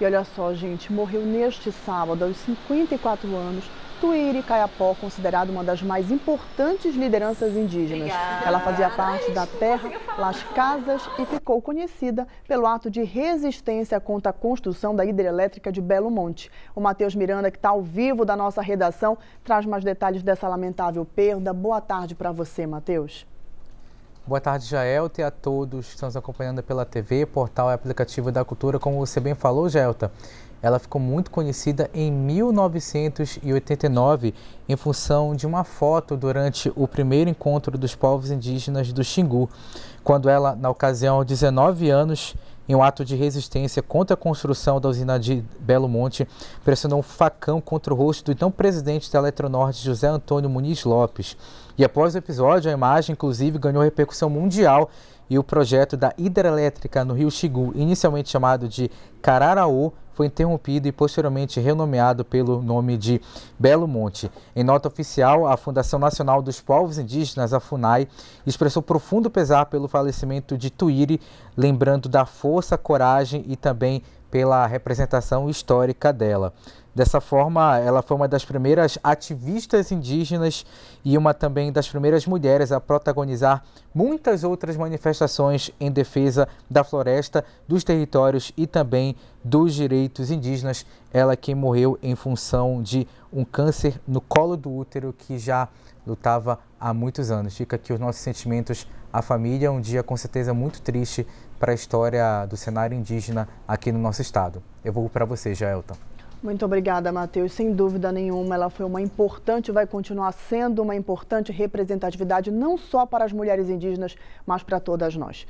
E olha só, gente, morreu neste sábado, aos 54 anos, Tuíri Caiapó, considerada uma das mais importantes lideranças indígenas. Obrigada. Ela fazia parte da terra Las Casas e ficou conhecida pelo ato de resistência contra a construção da hidrelétrica de Belo Monte. O Matheus Miranda, que está ao vivo da nossa redação, traz mais detalhes dessa lamentável perda. Boa tarde para você, Matheus. Boa tarde, Jaelta, e a todos que estão nos acompanhando pela TV, portal e aplicativo da cultura. Como você bem falou, Jaelta, ela ficou muito conhecida em 1989 em função de uma foto durante o primeiro encontro dos povos indígenas do Xingu, quando ela, na ocasião, 19 anos, em um ato de resistência contra a construção da usina de Belo Monte, pressionou um facão contra o rosto do então presidente da Eletronorte, José Antônio Muniz Lopes. E após o episódio, a imagem, inclusive, ganhou repercussão mundial e o projeto da hidrelétrica no Rio Xingu, inicialmente chamado de Cararaú, foi interrompido e posteriormente renomeado pelo nome de Belo Monte. Em nota oficial, a Fundação Nacional dos Povos Indígenas, a FUNAI, expressou profundo pesar pelo falecimento de Tuíri, lembrando da força, coragem e também pela representação histórica dela. Dessa forma, ela foi uma das primeiras ativistas indígenas e uma também das primeiras mulheres a protagonizar muitas outras manifestações em defesa da floresta, dos territórios e também dos direitos indígenas ela é quem morreu em função de um câncer no colo do útero que já lutava há muitos anos. Fica aqui os nossos sentimentos à família, um dia com certeza muito triste para a história do cenário indígena aqui no nosso estado. Eu vou para você, Jaelton. Muito obrigada, Matheus. Sem dúvida nenhuma, ela foi uma importante, vai continuar sendo uma importante representatividade, não só para as mulheres indígenas, mas para todas nós.